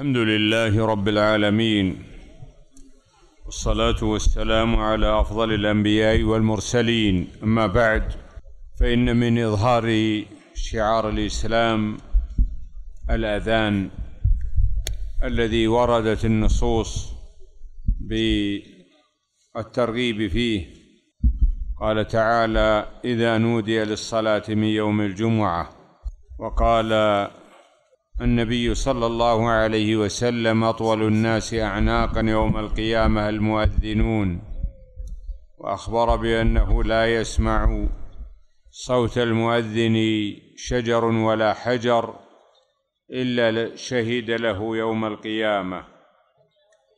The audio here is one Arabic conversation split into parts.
الحمد لله رب العالمين والصلاة والسلام على أفضل الأنبياء والمرسلين أما بعد فإن من إظهار شعار الإسلام الأذان الذي وردت النصوص بالترغيب فيه قال تعالى إذا نودي للصلاة من يوم الجمعة وقال النبي صلى الله عليه وسلم اطول الناس اعناقا يوم القيامه المؤذنون واخبر بانه لا يسمع صوت المؤذن شجر ولا حجر الا شهد له يوم القيامه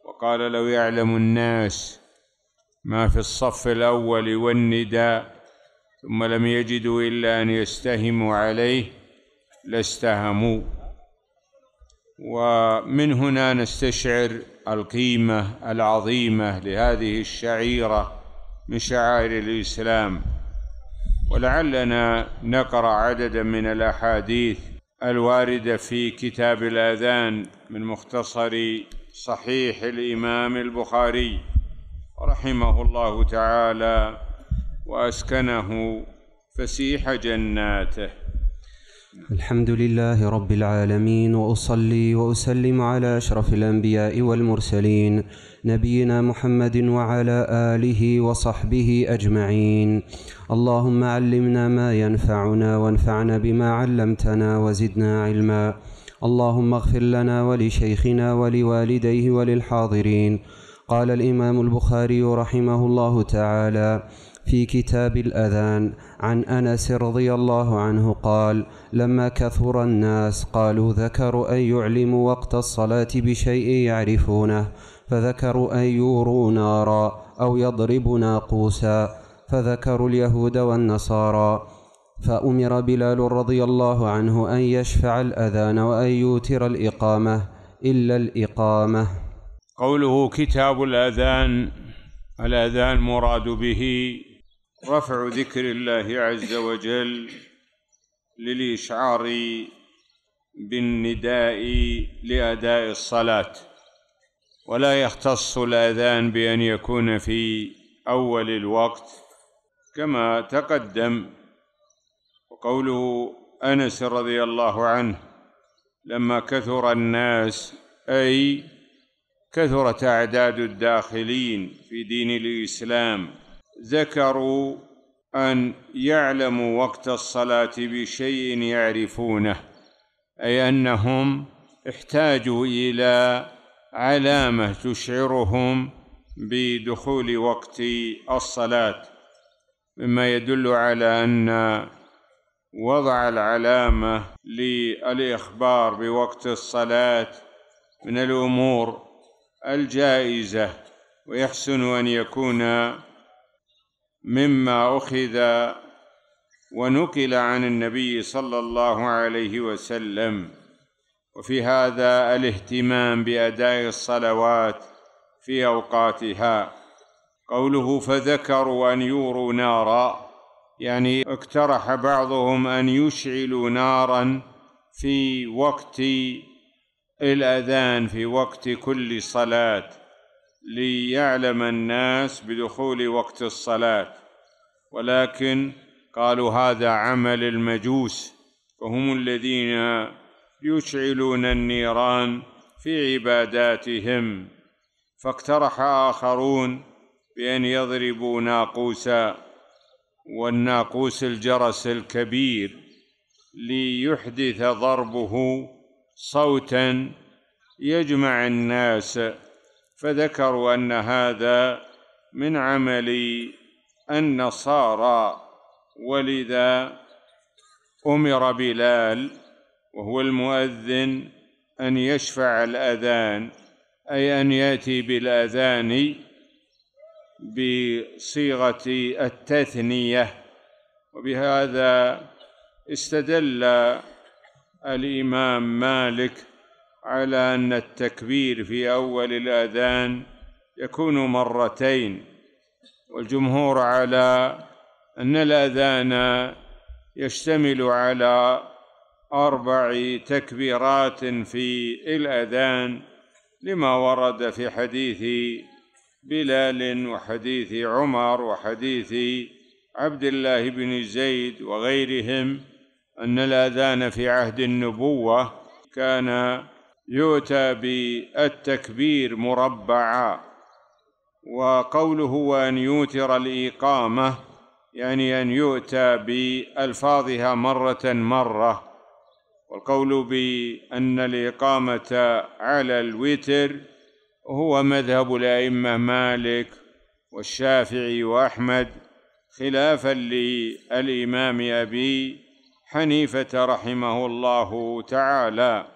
وقال لو يعلم الناس ما في الصف الاول والنداء ثم لم يجدوا الا ان يستهموا عليه لاستهموا ومن هنا نستشعر القيمه العظيمه لهذه الشعيره من شعائر الاسلام ولعلنا نقرا عددا من الاحاديث الوارده في كتاب الاذان من مختصر صحيح الامام البخاري رحمه الله تعالى واسكنه فسيح جناته الحمد لله رب العالمين واصلي واسلم على اشرف الانبياء والمرسلين نبينا محمد وعلى اله وصحبه اجمعين اللهم علمنا ما ينفعنا وانفعنا بما علمتنا وزدنا علما اللهم اغفر لنا ولشيخنا ولوالديه وللحاضرين قال الامام البخاري رحمه الله تعالى في كتاب الأذان عن أنس رضي الله عنه قال لما كثر الناس قالوا ذكروا أن يعلموا وقت الصلاة بشيء يعرفونه فذكروا أن يوروا نارا أو يضربوا ناقوسا فذكروا اليهود والنصارى فأمر بلال رضي الله عنه أن يشفع الأذان وأن يوتر الإقامة إلا الإقامة قوله كتاب الأذان الأذان مراد به رفع ذكر الله عز وجل للإشعار بالنداء لأداء الصلاة ولا يختص الأذان بأن يكون في أول الوقت كما تقدم وقوله أنس رضي الله عنه لما كثر الناس أي كثرت أعداد الداخلين في دين الإسلام ذكروا ان يعلموا وقت الصلاه بشيء يعرفونه اي انهم احتاجوا الى علامه تشعرهم بدخول وقت الصلاه مما يدل على ان وضع العلامه للاخبار بوقت الصلاه من الامور الجائزه ويحسن ان يكون مما اخذ ونقل عن النبي صلى الله عليه وسلم وفي هذا الاهتمام باداء الصلوات في اوقاتها قوله فذكروا ان يوروا نارا يعني اقترح بعضهم ان يشعلوا نارا في وقت الاذان في وقت كل صلاه ليعلم الناس بدخول وقت الصلاه ولكن قالوا هذا عمل المجوس فهم الذين يشعلون النيران في عباداتهم فاقترح اخرون بان يضربوا ناقوسا والناقوس الجرس الكبير ليحدث ضربه صوتا يجمع الناس فذكروا ان هذا من عمل النصارى ولذا امر بلال وهو المؤذن ان يشفع الاذان اي ان ياتي بالاذان بصيغه التثنيه وبهذا استدل الامام مالك على ان التكبير في اول الاذان يكون مرتين والجمهور على ان الاذان يشتمل على اربع تكبيرات في الاذان لما ورد في حديث بلال وحديث عمر وحديث عبد الله بن زيد وغيرهم ان الاذان في عهد النبوه كان يؤتى بالتكبير مربعا وقوله وأن يوتر الإقامة يعني أن يؤتى بألفاظها مرة مرة والقول بأن الإقامة على الوتر هو مذهب الأئمة مالك والشافعي وأحمد خلافا للإمام أبي حنيفة رحمه الله تعالى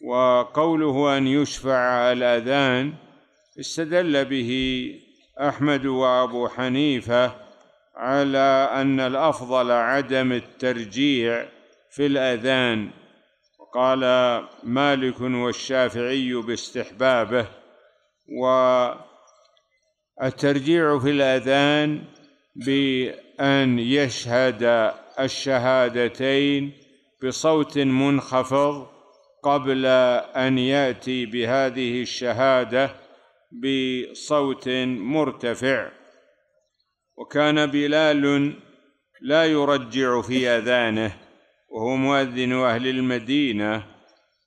وقوله أن يشفع الأذان استدل به أحمد وأبو حنيفة على أن الأفضل عدم الترجيع في الأذان وقال مالك والشافعي باستحبابه والترجيع في الأذان بأن يشهد الشهادتين بصوت منخفض قبل ان ياتي بهذه الشهاده بصوت مرتفع وكان بلال لا يرجع في اذانه وهو مؤذن اهل المدينه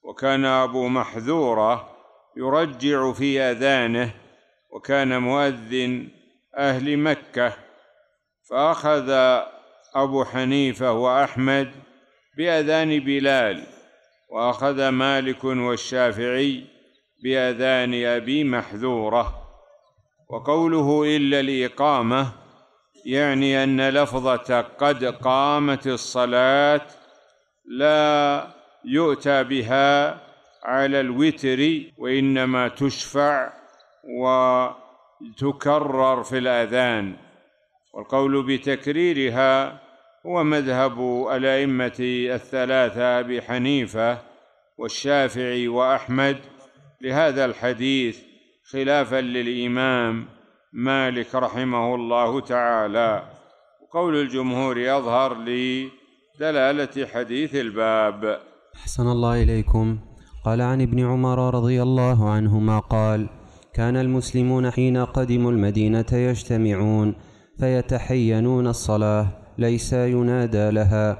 وكان ابو محذوره يرجع في اذانه وكان مؤذن اهل مكه فاخذ ابو حنيفه واحمد باذان بلال واخذ مالك والشافعي باذان ابي محذوره وقوله الا الاقامه يعني ان لفظه قد قامت الصلاه لا يؤتى بها على الوتر وانما تشفع وتكرر في الاذان والقول بتكريرها ومذهب الائمه الثلاثه ابي حنيفه والشافعي واحمد لهذا الحديث خلافا للامام مالك رحمه الله تعالى وقول الجمهور يظهر لدلاله حديث الباب احسن الله اليكم قال عن ابن عمر رضي الله عنهما قال كان المسلمون حين قدموا المدينه يجتمعون فيتحينون الصلاه ليس ينادى لها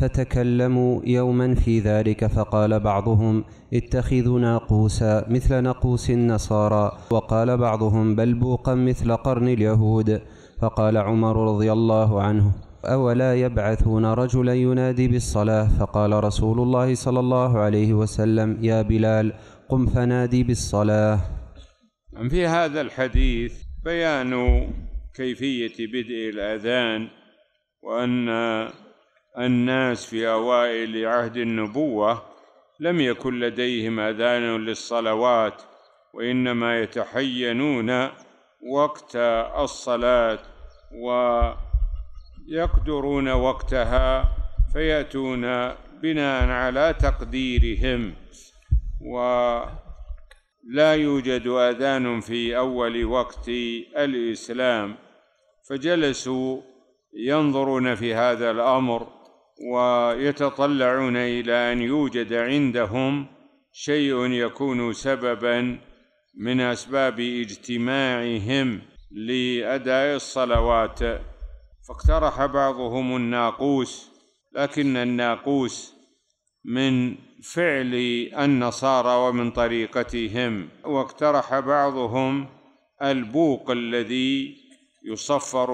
فتكلموا يوما في ذلك فقال بعضهم اتخذوا ناقوسا مثل نقوس النصارى وقال بعضهم بل بوقا مثل قرن اليهود فقال عمر رضي الله عنه أولا يبعثون رجلا ينادي بالصلاة فقال رسول الله صلى الله عليه وسلم يا بلال قم فنادي بالصلاة في هذا الحديث بيان كيفية بدء الأذان وأن الناس في أوائل عهد النبوة لم يكن لديهم أذان للصلوات وإنما يتحينون وقت الصلاة ويقدرون وقتها فيأتون بناء على تقديرهم ولا يوجد أذان في أول وقت الإسلام فجلسوا ينظرون في هذا الامر ويتطلعون الى ان يوجد عندهم شيء يكون سببا من اسباب اجتماعهم لاداء الصلوات فاقترح بعضهم الناقوس لكن الناقوس من فعل النصارى ومن طريقتهم واقترح بعضهم البوق الذي يصفر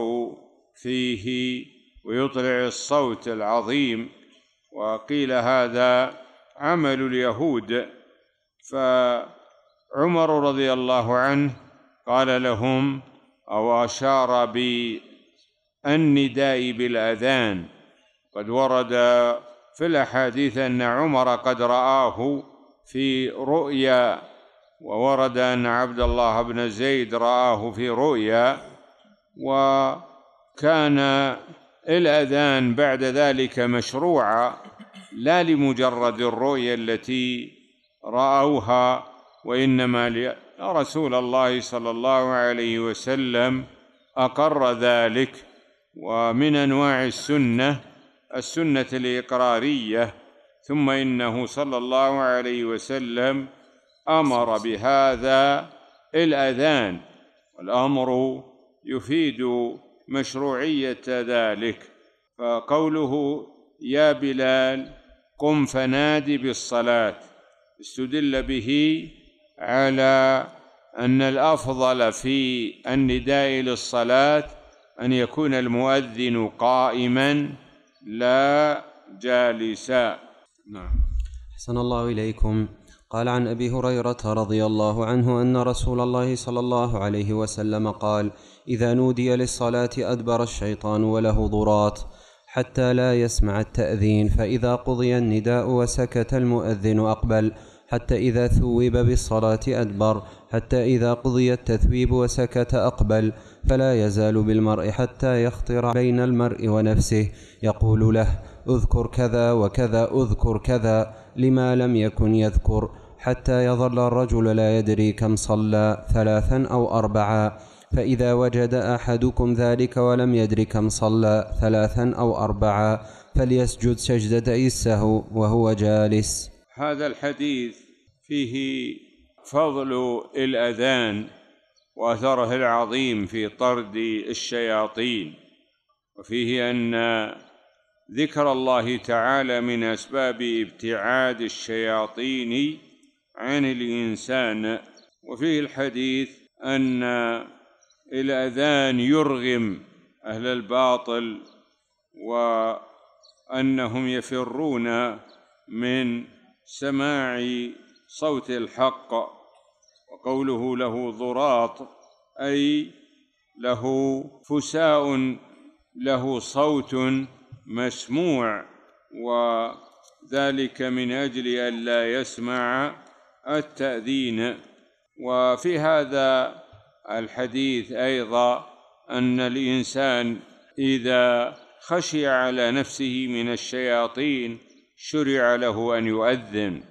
فيه ويطلع الصوت العظيم وقيل هذا عمل اليهود فعمر رضي الله عنه قال لهم او اشار بالنداء بالاذان قد ورد في الاحاديث ان عمر قد راه في رؤيا وورد ان عبد الله بن زيد راه في رؤيا و كان الأذان بعد ذلك مشروعا لا لمجرد الرؤيا التي رأوها وإنما رسول الله صلى الله عليه وسلم أقر ذلك ومن أنواع السنة السنة الإقرارية ثم إنه صلى الله عليه وسلم أمر بهذا الأذان والأمر يفيد مشروعيه ذلك فقوله يا بلال قم فنادي بالصلاه استدل به على ان الافضل في النداء للصلاه ان يكون المؤذن قائما لا جالسا نعم احسن الله اليكم قال عن ابي هريره رضي الله عنه ان رسول الله صلى الله عليه وسلم قال إذا نودي للصلاة أدبر الشيطان وله ضرات حتى لا يسمع التأذين فإذا قضي النداء وسكت المؤذن أقبل حتى إذا ثوب بالصلاة أدبر حتى إذا قضي التثويب وسكت أقبل فلا يزال بالمرء حتى يخطر بين المرء ونفسه يقول له اذكر كذا وكذا اذكر كذا لما لم يكن يذكر حتى يظل الرجل لا يدري كم صلى ثلاثا أو أربعا فإذا وجد أحدكم ذلك ولم يدر كم صلى ثلاثا أو أربعا فليسجد سجدة إسه وهو جالس هذا الحديث فيه فضل الأذان وأثره العظيم في طرد الشياطين وفيه أن ذكر الله تعالى من أسباب ابتعاد الشياطين عن الإنسان وفيه الحديث أن الأذان يرغم أهل الباطل وأنهم يفرون من سماع صوت الحق وقوله له ضراط أي له فساء له صوت مسموع وذلك من أجل ألا يسمع التأذين وفي هذا الحديث ايضا ان الانسان اذا خشي على نفسه من الشياطين شرع له ان يؤذن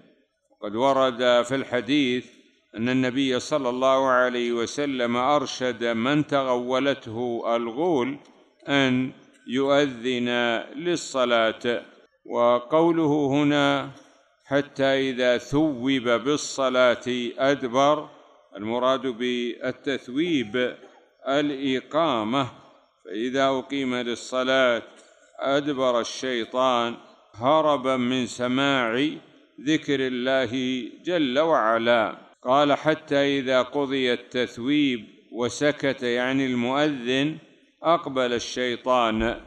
قد ورد في الحديث ان النبي صلى الله عليه وسلم ارشد من تغولته الغول ان يؤذن للصلاه وقوله هنا حتى اذا ثوب بالصلاه ادبر المراد بالتثويب الإقامة فإذا أقيم للصلاة أدبر الشيطان هربا من سماع ذكر الله جل وعلا قال حتى إذا قضي التثويب وسكت يعني المؤذن أقبل الشيطان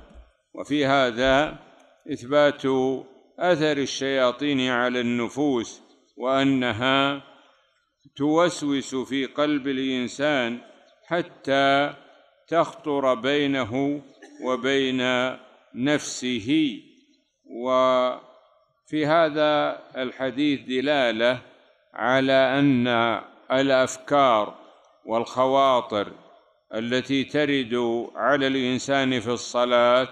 وفي هذا إثبات أثر الشياطين على النفوس وأنها توسوس في قلب الانسان حتى تخطر بينه وبين نفسه وفي هذا الحديث دلاله على ان الافكار والخواطر التي ترد على الانسان في الصلاه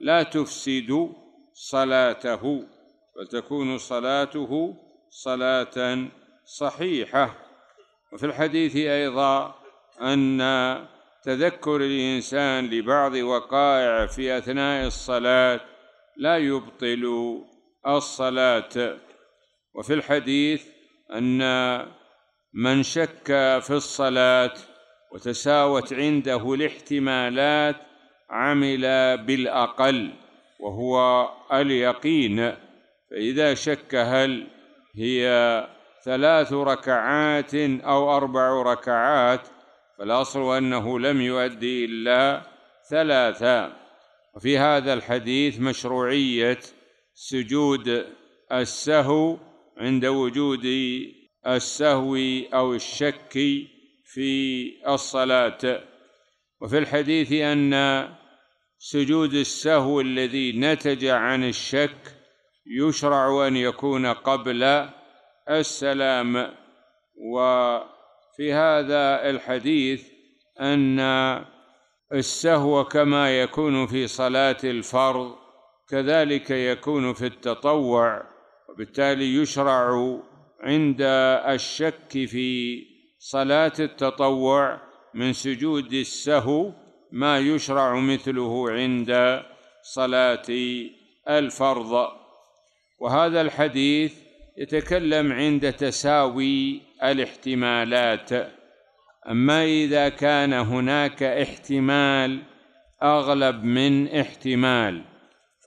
لا تفسد صلاته فتكون صلاته صلاه صحيحة وفي الحديث أيضا أن تذكر الإنسان لبعض وقائع في أثناء الصلاة لا يبطل الصلاة وفي الحديث أن من شك في الصلاة وتساوت عنده الاحتمالات عمل بالأقل وهو اليقين فإذا شك هل هي ثلاث ركعات أو أربع ركعات فالأصل أنه لم يؤدي إلا ثلاثا وفي هذا الحديث مشروعية سجود السهو عند وجود السهو أو الشك في الصلاة وفي الحديث أن سجود السهو الذي نتج عن الشك يشرع أن يكون قبل السلام وفي هذا الحديث أن السهو كما يكون في صلاة الفرض كذلك يكون في التطوع وبالتالي يشرع عند الشك في صلاة التطوع من سجود السهو ما يشرع مثله عند صلاة الفرض وهذا الحديث يتكلم عند تساوي الاحتمالات اما اذا كان هناك احتمال اغلب من احتمال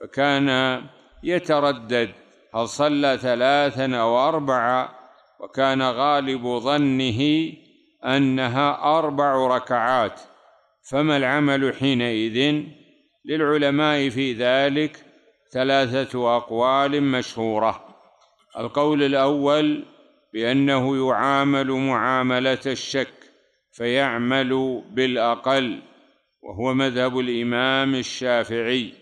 فكان يتردد هل صلى ثلاثا او اربعه وكان غالب ظنه انها اربع ركعات فما العمل حينئذ للعلماء في ذلك ثلاثه اقوال مشهوره القول الاول بانه يعامل معامله الشك فيعمل بالاقل وهو مذهب الامام الشافعي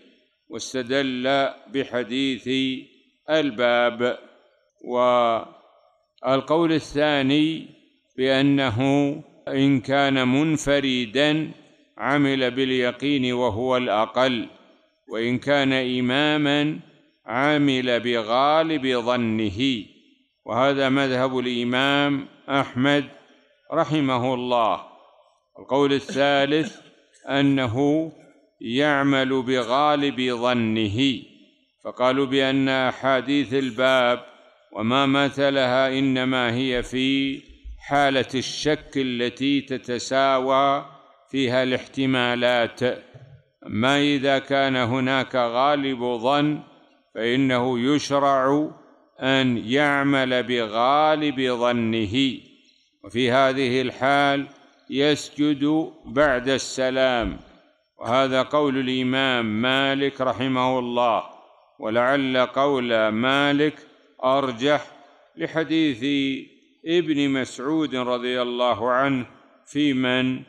واستدل بحديث الباب والقول الثاني بانه ان كان منفردا عمل باليقين وهو الاقل وان كان اماما عمل بغالب ظنه وهذا مذهب الإمام أحمد رحمه الله القول الثالث أنه يعمل بغالب ظنه فقالوا بأن أحاديث الباب وما مثلها إنما هي في حالة الشك التي تتساوى فيها الاحتمالات أما إذا كان هناك غالب ظن فإنه يشرع أن يعمل بغالب ظنه وفي هذه الحال يسجد بعد السلام وهذا قول الإمام مالك رحمه الله ولعل قول مالك أرجح لحديث ابن مسعود رضي الله عنه في من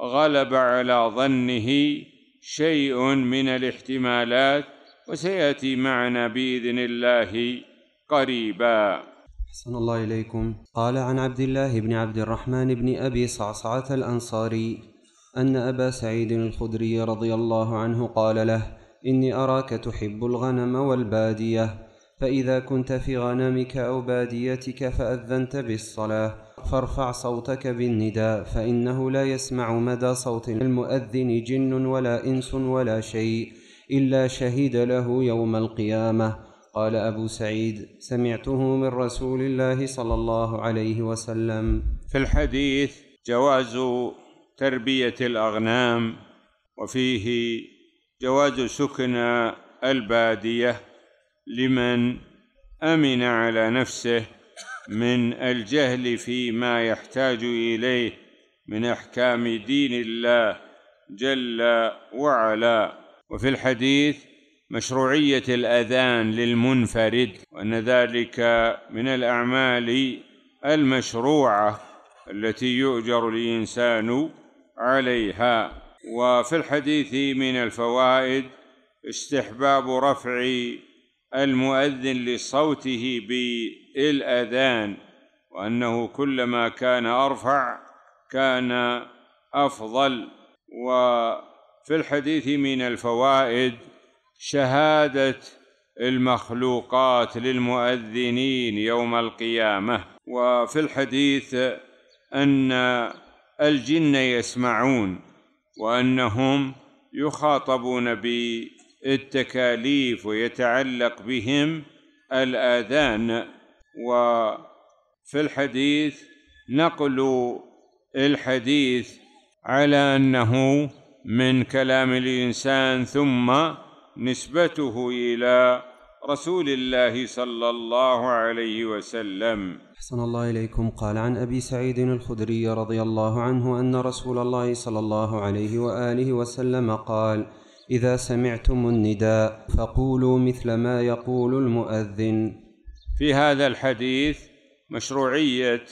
غلب على ظنه شيء من الاحتمالات وسيأتي معنا بإذن الله قريبا أحسن الله إليكم قال عن عبد الله بن عبد الرحمن بن أبي صعصعة الأنصاري أن أبا سعيد الخدري رضي الله عنه قال له إني أراك تحب الغنم والبادية فإذا كنت في غنمك أو باديتك فأذنت بالصلاة فارفع صوتك بالنداء فإنه لا يسمع مدى صوت المؤذن جن ولا إنس ولا شيء الا شهد له يوم القيامه قال ابو سعيد سمعته من رسول الله صلى الله عليه وسلم في الحديث جواز تربيه الاغنام وفيه جواز سكن الباديه لمن امن على نفسه من الجهل فيما يحتاج اليه من احكام دين الله جل وعلا وفي الحديث مشروعية الأذان للمنفرد وأن ذلك من الأعمال المشروعة التي يؤجر الإنسان عليها وفي الحديث من الفوائد استحباب رفع المؤذن لصوته بالأذان وأنه كلما كان أرفع كان أفضل و في الحديث من الفوائد شهاده المخلوقات للمؤذنين يوم القيامه وفي الحديث ان الجن يسمعون وانهم يخاطبون بالتكاليف ويتعلق بهم الاذان وفي الحديث نقل الحديث على انه من كلام الانسان ثم نسبته الى رسول الله صلى الله عليه وسلم احسن الله اليكم قال عن ابي سعيد الخدري رضي الله عنه ان رسول الله صلى الله عليه واله وسلم قال اذا سمعتم النداء فقولوا مثل ما يقول المؤذن في هذا الحديث مشروعيه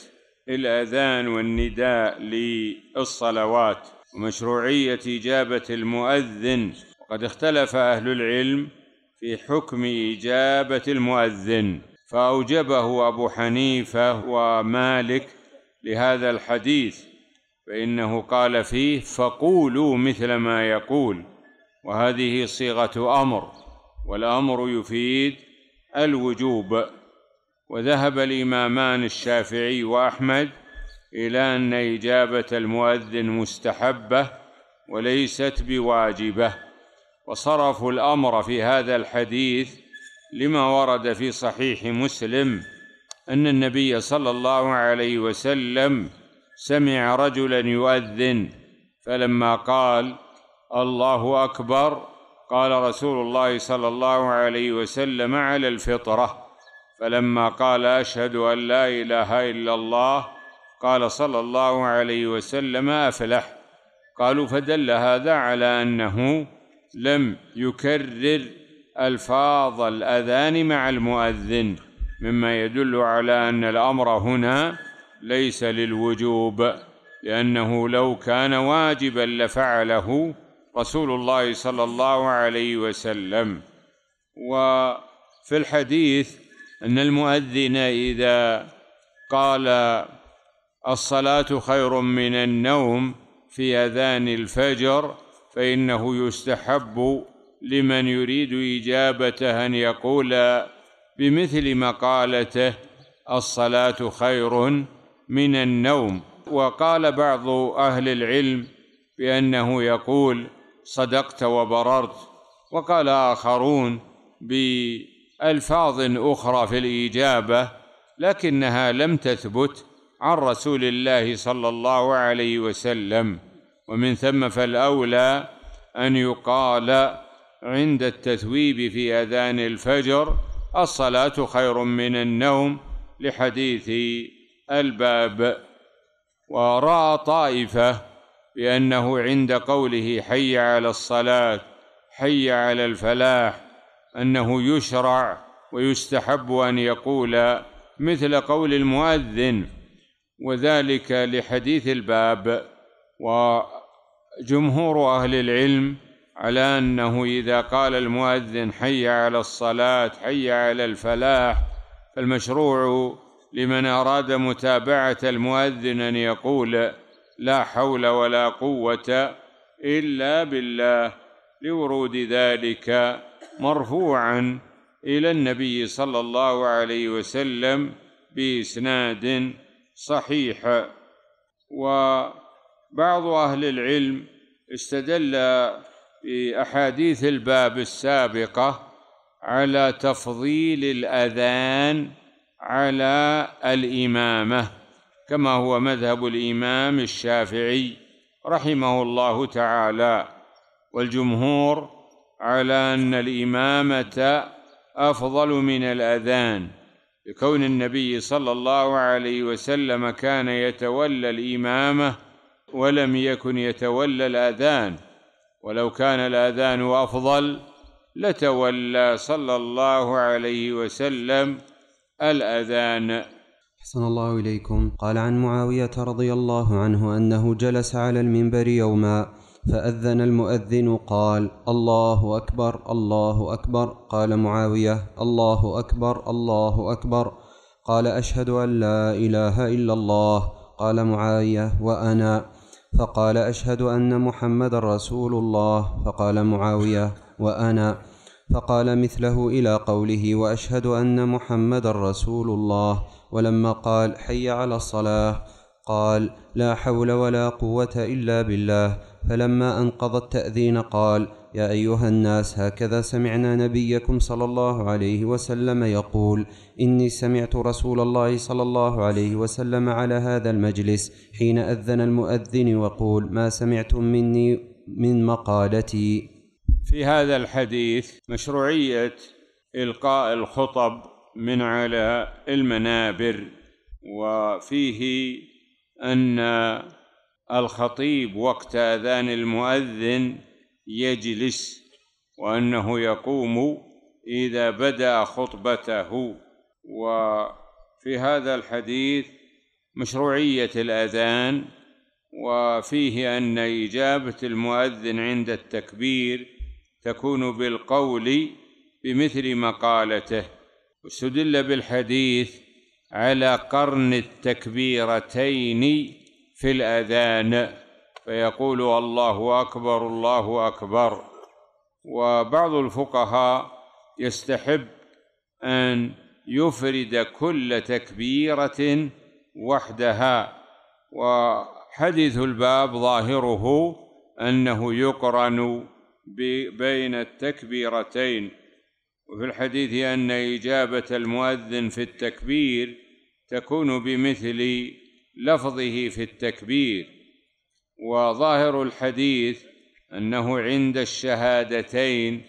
الاذان والنداء للصلوات ومشروعية إجابة المؤذن وقد اختلف أهل العلم في حكم إجابة المؤذن فأوجبه أبو حنيفة ومالك لهذا الحديث فإنه قال فيه فقولوا مثل ما يقول وهذه صيغة أمر والأمر يفيد الوجوب وذهب الإمامان الشافعي وأحمد الى ان اجابه المؤذن مستحبه وليست بواجبه وصرفوا الامر في هذا الحديث لما ورد في صحيح مسلم ان النبي صلى الله عليه وسلم سمع رجلا يؤذن فلما قال الله اكبر قال رسول الله صلى الله عليه وسلم على الفطره فلما قال اشهد ان لا اله الا الله قال صلى الله عليه وسلم أفلح قالوا فدل هذا على أنه لم يكرر ألفاظ الأذان مع المؤذن مما يدل على أن الأمر هنا ليس للوجوب لأنه لو كان واجبا لفعله رسول الله صلى الله عليه وسلم وفي الحديث أن المؤذن إذا قال الصلاه خير من النوم في اذان الفجر فانه يستحب لمن يريد اجابته ان يقول بمثل مقالته الصلاه خير من النوم وقال بعض اهل العلم بانه يقول صدقت وبررت وقال اخرون بالفاظ اخرى في الاجابه لكنها لم تثبت عن رسول الله صلى الله عليه وسلم ومن ثم فالاولى ان يقال عند التثويب في اذان الفجر الصلاه خير من النوم لحديث الباب وراى طائفه بانه عند قوله حي على الصلاه حي على الفلاح انه يشرع ويستحب ان يقول مثل قول المؤذن وذلك لحديث الباب وجمهور أهل العلم على أنه إذا قال المؤذن حي على الصلاة حي على الفلاح فالمشروع لمن أراد متابعة المؤذن أن يقول لا حول ولا قوة إلا بالله لورود ذلك مرفوعا إلى النبي صلى الله عليه وسلم بإسناد صحيح وبعض أهل العلم استدل بأحاديث الباب السابقة على تفضيل الأذان على الإمامة كما هو مذهب الإمام الشافعي رحمه الله تعالى والجمهور على أن الإمامة أفضل من الأذان لكون النبي صلى الله عليه وسلم كان يتولى الامامه ولم يكن يتولى الاذان ولو كان الاذان افضل لتولى صلى الله عليه وسلم الاذان احسن الله اليكم قال عن معاويه رضي الله عنه انه جلس على المنبر يوما فأذن المؤذن قال الله أكبر الله أكبر قال معاوية الله أكبر الله أكبر قال أشهد أن لا إله إلا الله قال معاوية وأنا فقال أشهد أن محمد رسول الله فقال معاوية وأنا فقال مثله إلى قوله وأشهد أن محمد رسول الله ولما قال حي على الصلاة قال لا حول ولا قوه الا بالله فلما انقض التاذين قال يا ايها الناس هكذا سمعنا نبيكم صلى الله عليه وسلم يقول اني سمعت رسول الله صلى الله عليه وسلم على هذا المجلس حين اذن المؤذن وقول ما سمعتم مني من مقالتي في هذا الحديث مشروعيه القاء الخطب من على المنابر وفيه أن الخطيب وقت آذان المؤذن يجلس وأنه يقوم إذا بدأ خطبته وفي هذا الحديث مشروعية الأذان وفيه أن إجابة المؤذن عند التكبير تكون بالقول بمثل مقالته واستدل بالحديث على قرن التكبيرتين في الأذان فيقول الله أكبر الله أكبر وبعض الفقهاء يستحب أن يفرد كل تكبيرة وحدها وحديث الباب ظاهره أنه يقرن بين التكبيرتين وفي الحديث أن إجابة المؤذن في التكبير تكون بمثل لفظه في التكبير وظاهر الحديث أنه عند الشهادتين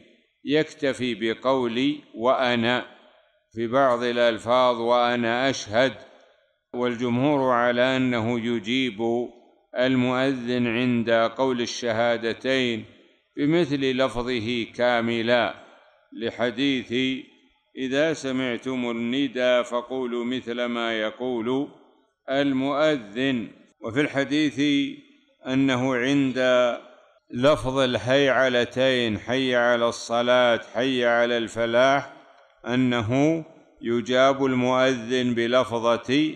يكتفي بقول وأنا في بعض الألفاظ وأنا أشهد والجمهور على أنه يجيب المؤذن عند قول الشهادتين بمثل لفظه كاملا لحديث إذا سمعتم الندى فقولوا مثل ما يقول المؤذن وفي الحديث أنه عند لفظ الهيعلتين حي على الصلاة حي على الفلاح أنه يجاب المؤذن بلفظة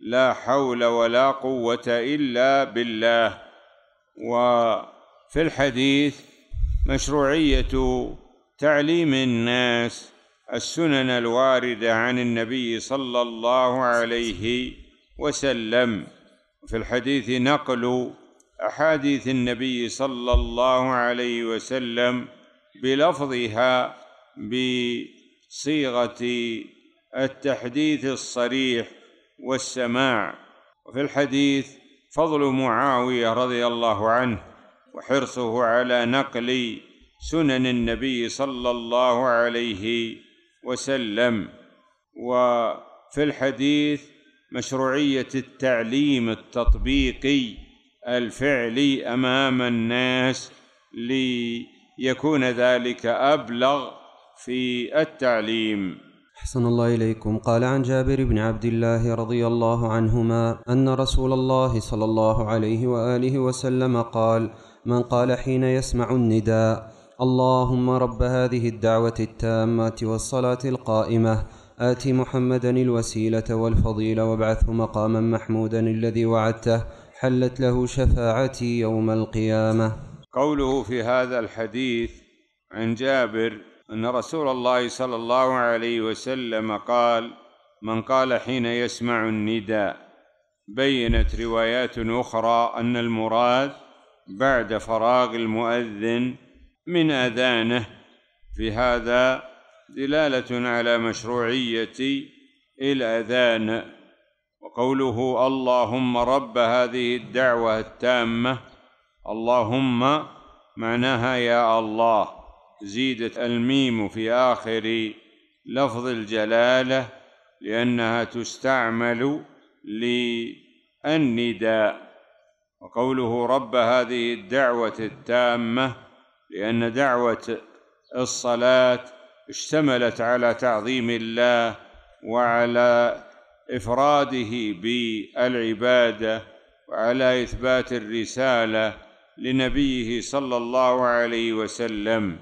لا حول ولا قوة إلا بالله وفي الحديث مشروعية تعليم الناس السنن الوارده عن النبي صلى الله عليه وسلم في الحديث نقل احاديث النبي صلى الله عليه وسلم بلفظها بصيغه التحديث الصريح والسماع وفي الحديث فضل معاويه رضي الله عنه وحرصه على نقل سنن النبي صلى الله عليه وسلم وفي الحديث مشروعيه التعليم التطبيقي الفعلي امام الناس ليكون ذلك ابلغ في التعليم احسن الله اليكم قال عن جابر بن عبد الله رضي الله عنهما ان رسول الله صلى الله عليه واله وسلم قال من قال حين يسمع النداء اللهم رب هذه الدعوة التامة والصلاة القائمة آت محمدا الوسيلة والفضيلة وابعثه مقاما محمودا الذي وعدته حلت له شفاعتي يوم القيامة قوله في هذا الحديث عن جابر أن رسول الله صلى الله عليه وسلم قال من قال حين يسمع النداء بينت روايات أخرى أن المراد بعد فراغ المؤذن من اذانه في هذا دلاله على مشروعيه الاذان وقوله اللهم رب هذه الدعوه التامه اللهم معناها يا الله زيدت الميم في اخر لفظ الجلاله لانها تستعمل للنداء وقوله رب هذه الدعوه التامه لأن دعوة الصلاة اشتملت على تعظيم الله وعلى إفراده بالعبادة وعلى إثبات الرسالة لنبيه صلى الله عليه وسلم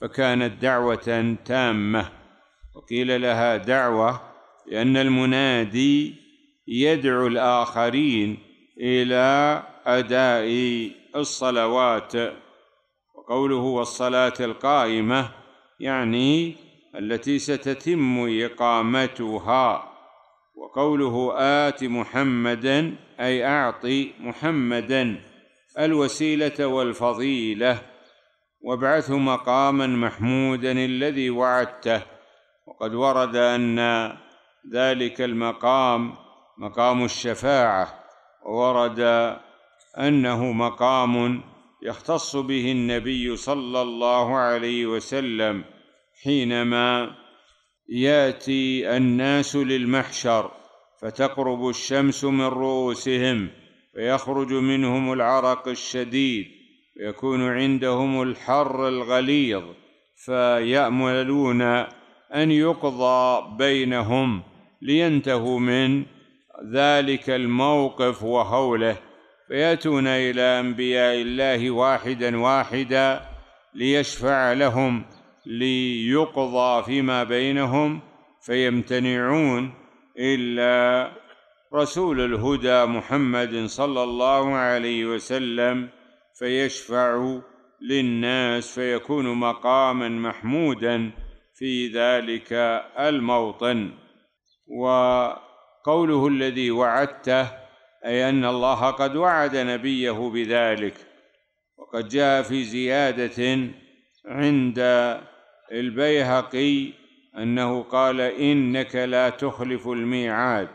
فكانت دعوة تامة وقيل لها دعوة لأن المنادي يدعو الآخرين إلى أداء الصلوات وقوله والصلاة القائمة يعني التي ستتم إقامتها وقوله آت محمدا أي أعط محمدا الوسيلة والفضيلة وابعثه مقاما محمودا الذي وعدته وقد ورد أن ذلك المقام مقام الشفاعة وورد أنه مقام يختص به النبي صلى الله عليه وسلم حينما ياتي الناس للمحشر فتقرب الشمس من رؤوسهم فيخرج منهم العرق الشديد ويكون عندهم الحر الغليظ فياملون ان يقضى بينهم لينتهوا من ذلك الموقف وهوله فياتون الى انبياء الله واحدا واحدا ليشفع لهم ليقضى فيما بينهم فيمتنعون الا رسول الهدى محمد صلى الله عليه وسلم فيشفع للناس فيكون مقاما محمودا في ذلك الموطن وقوله الذي وعدته اي ان الله قد وعد نبيه بذلك وقد جاء في زياده عند البيهقي انه قال انك لا تخلف الميعاد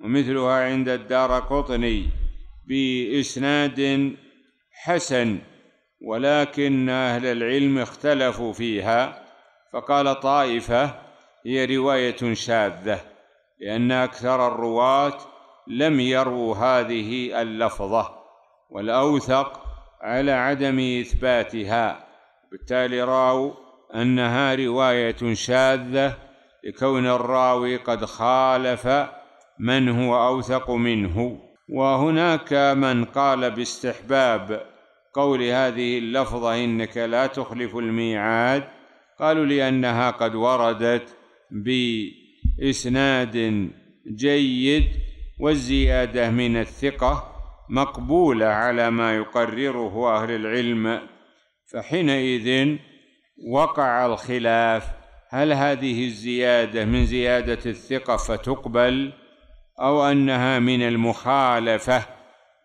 ومثلها عند الدار قطني باسناد حسن ولكن اهل العلم اختلفوا فيها فقال طائفه هي روايه شاذه لان اكثر الرواه لم يروا هذه اللفظة والأوثق على عدم إثباتها بالتالي رأوا أنها رواية شاذة لكون الراوي قد خالف من هو أوثق منه وهناك من قال باستحباب قول هذه اللفظة إنك لا تخلف الميعاد قالوا لأنها قد وردت بإسناد جيد والزيادة من الثقة مقبولة على ما يقرره أهل العلم فحينئذ وقع الخلاف هل هذه الزيادة من زيادة الثقة فتقبل أو أنها من المخالفة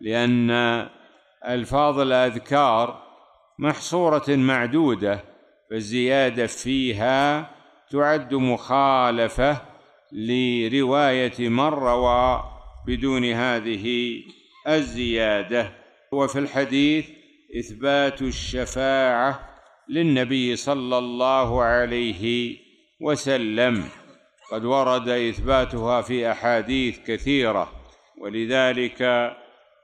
لأن ألفاظ الأذكار محصورة معدودة فالزيادة فيها تعد مخالفة لرواية من روى بدون هذه الزياده وفي الحديث اثبات الشفاعه للنبي صلى الله عليه وسلم قد ورد اثباتها في احاديث كثيره ولذلك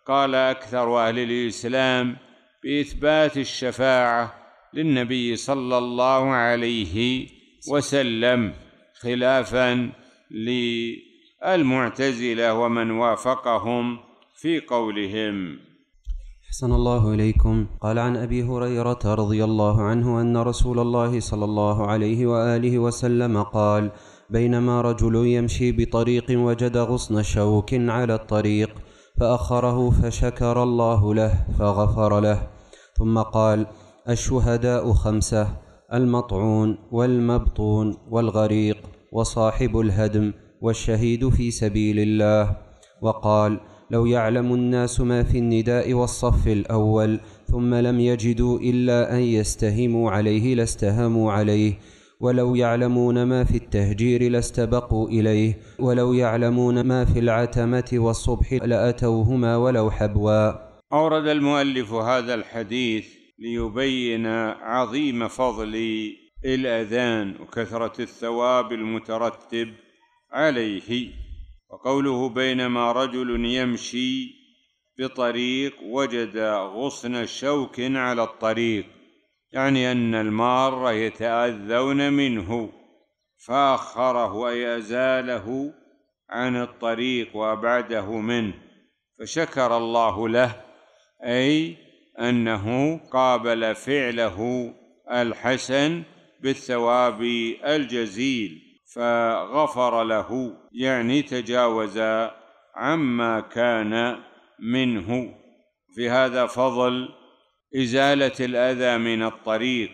قال اكثر اهل الاسلام باثبات الشفاعه للنبي صلى الله عليه وسلم خلافا ل المعتزلة ومن وافقهم في قولهم أحسن الله إليكم قال عن أبي هريرة رضي الله عنه أن رسول الله صلى الله عليه وآله وسلم قال بينما رجل يمشي بطريق وجد غصن شوك على الطريق فأخره فشكر الله له فغفر له ثم قال الشهداء خمسة المطعون والمبطون والغريق وصاحب الهدم والشهيد في سبيل الله وقال لو يعلم الناس ما في النداء والصف الأول ثم لم يجدوا إلا أن يستهموا عليه لاستهموا عليه ولو يعلمون ما في التهجير لاستبقوا إليه ولو يعلمون ما في العتمة والصبح لأتوهما ولو حبوا أورد المؤلف هذا الحديث ليبين عظيم فضل الأذان وكثرة الثواب المترتب عليه وقوله بينما رجل يمشي بطريق وجد غصن شوك على الطريق يعني أن المار يتأذون منه فأخره أي أزاله عن الطريق وأبعده منه فشكر الله له أي أنه قابل فعله الحسن بالثواب الجزيل فغفر له يعني تجاوز عما كان منه في هذا فضل ازاله الاذى من الطريق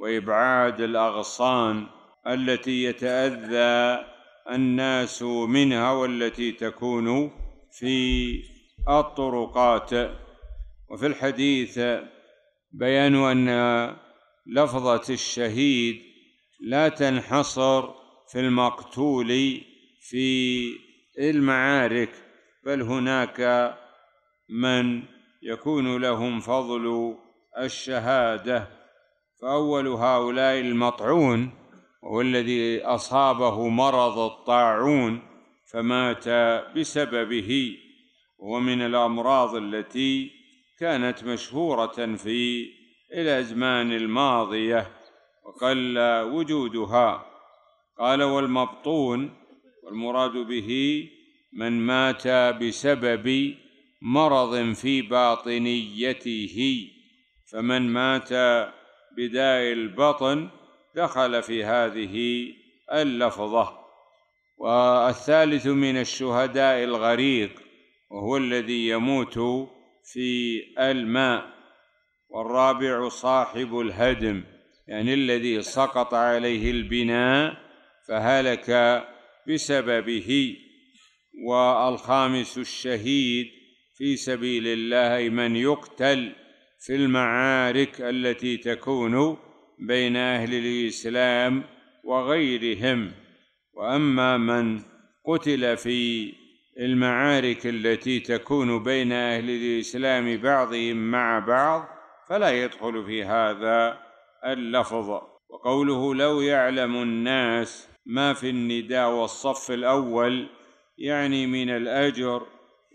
وابعاد الاغصان التي يتاذى الناس منها والتي تكون في الطرقات وفي الحديث بيان ان لفظه الشهيد لا تنحصر في المقتول في المعارك بل هناك من يكون لهم فضل الشهاده فاول هؤلاء المطعون هو الذي اصابه مرض الطاعون فمات بسببه ومن الامراض التي كانت مشهوره في الازمان الماضيه وقل وجودها قال والمبطون والمراد به من مات بسبب مرض في باطنيته فمن مات بداء البطن دخل في هذه اللفظه والثالث من الشهداء الغريق وهو الذي يموت في الماء والرابع صاحب الهدم يعني الذي سقط عليه البناء فهلك بسببه والخامس الشهيد في سبيل الله من يقتل في المعارك التي تكون بين اهل الاسلام وغيرهم واما من قتل في المعارك التي تكون بين اهل الاسلام بعضهم مع بعض فلا يدخل في هذا اللفظ وقوله لو يعلم الناس ما في النداء والصف الأول يعني من الأجر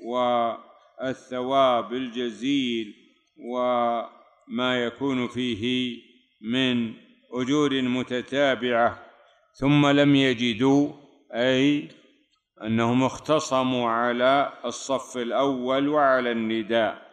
والثواب الجزيل وما يكون فيه من أجور متتابعة ثم لم يجدوا أي أنهم اختصموا على الصف الأول وعلى النداء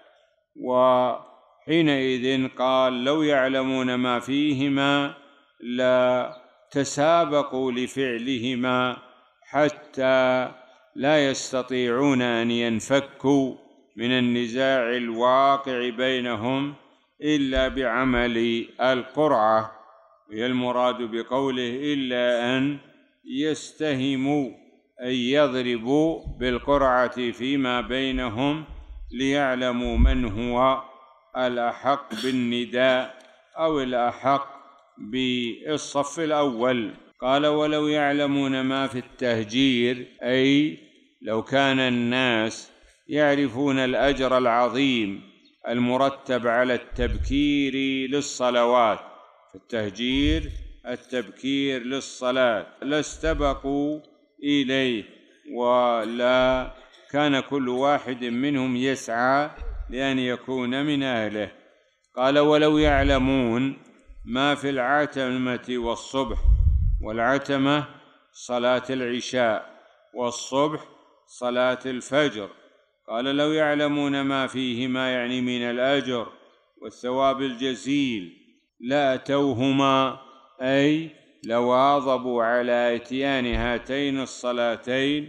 وحينئذ قال لو يعلمون ما فيهما لا تسابقوا لفعلهما حتى لا يستطيعون ان ينفكوا من النزاع الواقع بينهم الا بعمل القرعه وهي المراد بقوله الا ان يستهموا اي يضربوا بالقرعة فيما بينهم ليعلموا من هو الأحق بالنداء أو الأحق بالصف الاول قال ولو يعلمون ما في التهجير اي لو كان الناس يعرفون الاجر العظيم المرتب على التبكير للصلوات التهجير التبكير للصلاه لاستبقوا اليه ولا كان كل واحد منهم يسعى لان يكون من اهله قال ولو يعلمون ما في العتمة والصبح والعتمة صلاة العشاء والصبح صلاة الفجر قال لو يعلمون ما فيهما يعني من الأجر والثواب الجزيل لأتوهما أي لواظبوا على إتيان هاتين الصلاتين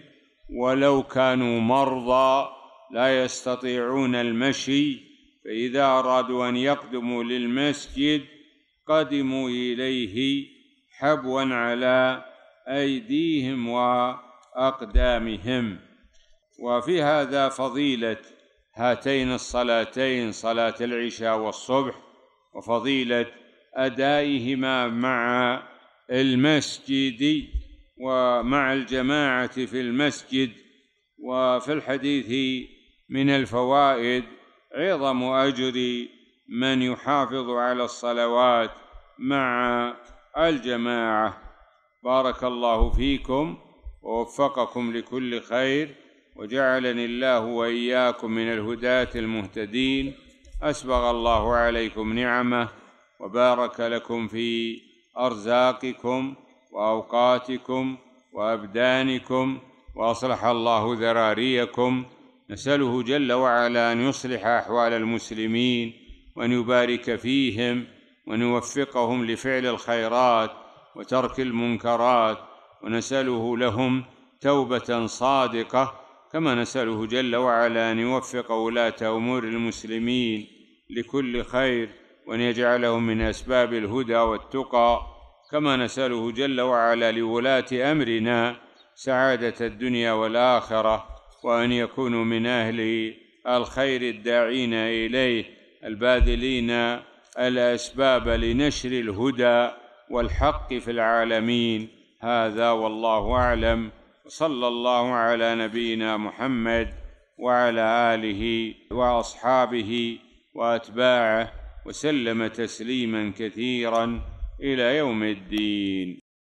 ولو كانوا مرضى لا يستطيعون المشي فإذا أرادوا أن يقدموا للمسجد قدموا إليه حبوا على أيديهم وأقدامهم وفي هذا فضيلة هاتين الصلاتين صلاة العشاء والصبح وفضيلة أدائهما مع المسجد ومع الجماعة في المسجد وفي الحديث من الفوائد عظم أجر من يحافظ على الصلوات مع الجماعه بارك الله فيكم ووفقكم لكل خير وجعلني الله واياكم من الهداه المهتدين اسبغ الله عليكم نعمه وبارك لكم في ارزاقكم واوقاتكم وابدانكم واصلح الله ذراريكم نساله جل وعلا ان يصلح احوال المسلمين وان يبارك فيهم وان يوفقهم لفعل الخيرات وترك المنكرات ونساله لهم توبه صادقه كما نساله جل وعلا ان يوفق ولاه امور المسلمين لكل خير وان يجعلهم من اسباب الهدى والتقى كما نساله جل وعلا لولاه امرنا سعاده الدنيا والاخره وان يكونوا من اهل الخير الداعين اليه الباذلين الاسباب لنشر الهدى والحق في العالمين هذا والله اعلم صلى الله على نبينا محمد وعلى اله واصحابه واتباعه وسلم تسليما كثيرا الى يوم الدين